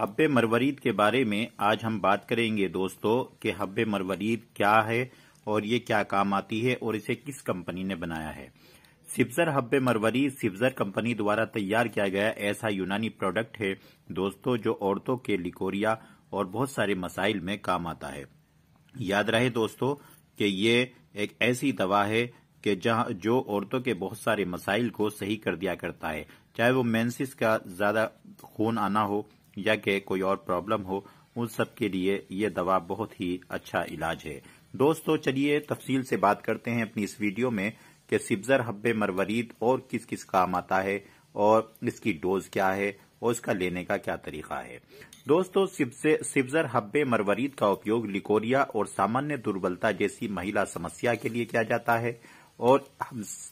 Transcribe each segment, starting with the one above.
हब्बे मरवरीद के बारे में आज हम बात करेंगे दोस्तों कि हब्बे मरवरीद क्या है और ये क्या काम आती है और इसे किस कंपनी ने बनाया है सिप्जर हब्बे मरवरीद सिप्जर कंपनी द्वारा तैयार किया गया ऐसा यूनानी प्रोडक्ट है दोस्तों जो औरतों के लिकोरिया और बहुत सारे मसाइल में काम आता है याद रहे दोस्तों कि ये एक ऐसी दवा है कि जहां जो औरतों के बहुत सारे मसाइल को सही कर दिया करता है चाहे वो मेंसिस का ज्यादा खून आना हो या के कोई और प्रॉब्लम हो उन सब के लिए ये दवा बहुत ही अच्छा इलाज है दोस्तों चलिए तफसील से बात करते हैं अपनी इस वीडियो में कि सिब्जर हब्बे मरवरीद और किस किस काम आता है और इसकी डोज क्या है और इसका लेने का क्या तरीका है दोस्तों सिब्जर हब्बे मरवरीद का उपयोग लिकोरिया और सामान्य दुर्बलता जैसी महिला समस्या के लिए किया जाता है और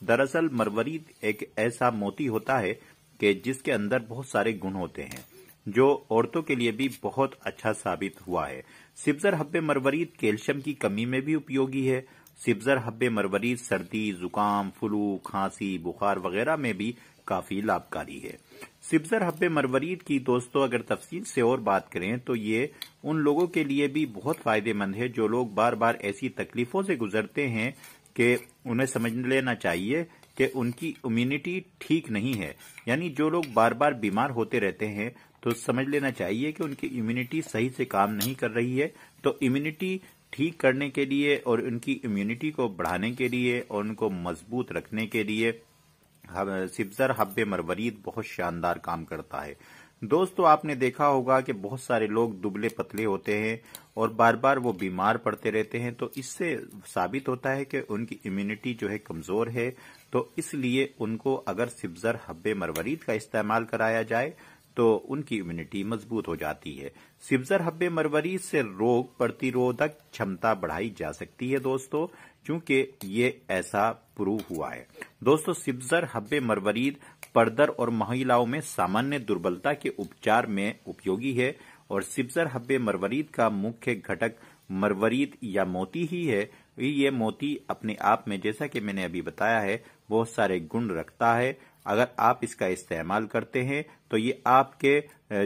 दरअसल मरवरीद एक ऐसा मोती होता है कि जिसके अंदर बहुत सारे गुण होते हैं जो औरतों के लिए भी बहुत अच्छा साबित हुआ है सिब्जर हब्बे मरवरी कैल्शियम की कमी में भी उपयोगी है सिब्जर हब्बे मरवरी सर्दी जुकाम फ्लू खांसी बुखार वगैरह में भी काफी लाभकारी है सिब्जर हब्बे मरवरीत की दोस्तों अगर तफसील से और बात करें तो ये उन लोगों के लिए भी बहुत फायदेमंद है जो लोग बार बार ऐसी तकलीफों से गुजरते हैं कि उन्हें समझ लेना चाहिए कि उनकी इम्यूनिटी ठीक नहीं है यानी जो लोग बार बार बीमार होते रहते हैं तो समझ लेना चाहिए कि उनकी इम्यूनिटी सही से काम नहीं कर रही है तो इम्यूनिटी ठीक करने के लिए और उनकी इम्यूनिटी को बढ़ाने के लिए और उनको मजबूत रखने के लिए सिब्जर हब्बे मरवरीद बहुत शानदार काम करता है दोस्तों आपने देखा होगा कि बहुत सारे लोग दुबले पतले होते हैं और बार बार वो बीमार पड़ते रहते हैं तो इससे साबित होता है कि उनकी इम्यूनिटी जो है कमजोर है तो इसलिए उनको अगर सिब्जर हब्बे मरवरीद का इस्तेमाल कराया जाए तो उनकी इम्यूनिटी मजबूत हो जाती है सिब्जर हब्बे मरवरीद से रोग प्रतिरोधक क्षमता बढ़ाई जा सकती है दोस्तों क्योंकि ये ऐसा प्रूव हुआ है दोस्तों सिब्जर हब्बे मरवरीद पर्दर और महिलाओं में सामान्य दुर्बलता के उपचार में उपयोगी है और सिब्जर हब्बे मरवरीद का मुख्य घटक मरवरीद या मोती ही है ये मोती अपने आप में जैसा कि मैंने अभी बताया है बहुत सारे गुण रखता है अगर आप इसका इस्तेमाल करते हैं तो ये आपके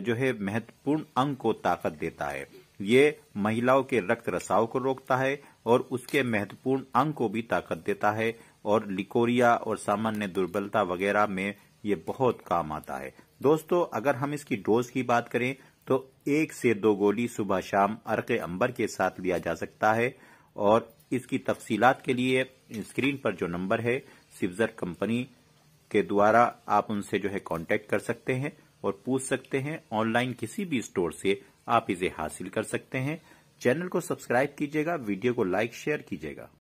जो है महत्वपूर्ण अंग को ताकत देता है ये महिलाओं के रक्त रसाव को रोकता है और उसके महत्वपूर्ण अंग को भी ताकत देता है और लिकोरिया और सामान्य दुर्बलता वगैरह में ये बहुत काम आता है दोस्तों अगर हम इसकी डोज की बात करें तो एक से दो गोली सुबह शाम अर्क अंबर के साथ लिया जा सकता है और इसकी तफसीलात के लिए स्क्रीन पर जो नंबर है सिवजर कंपनी के द्वारा आप उनसे जो है कांटेक्ट कर सकते हैं और पूछ सकते हैं ऑनलाइन किसी भी स्टोर से आप इसे हासिल कर सकते हैं चैनल को सब्सक्राइब कीजिएगा वीडियो को लाइक शेयर कीजिएगा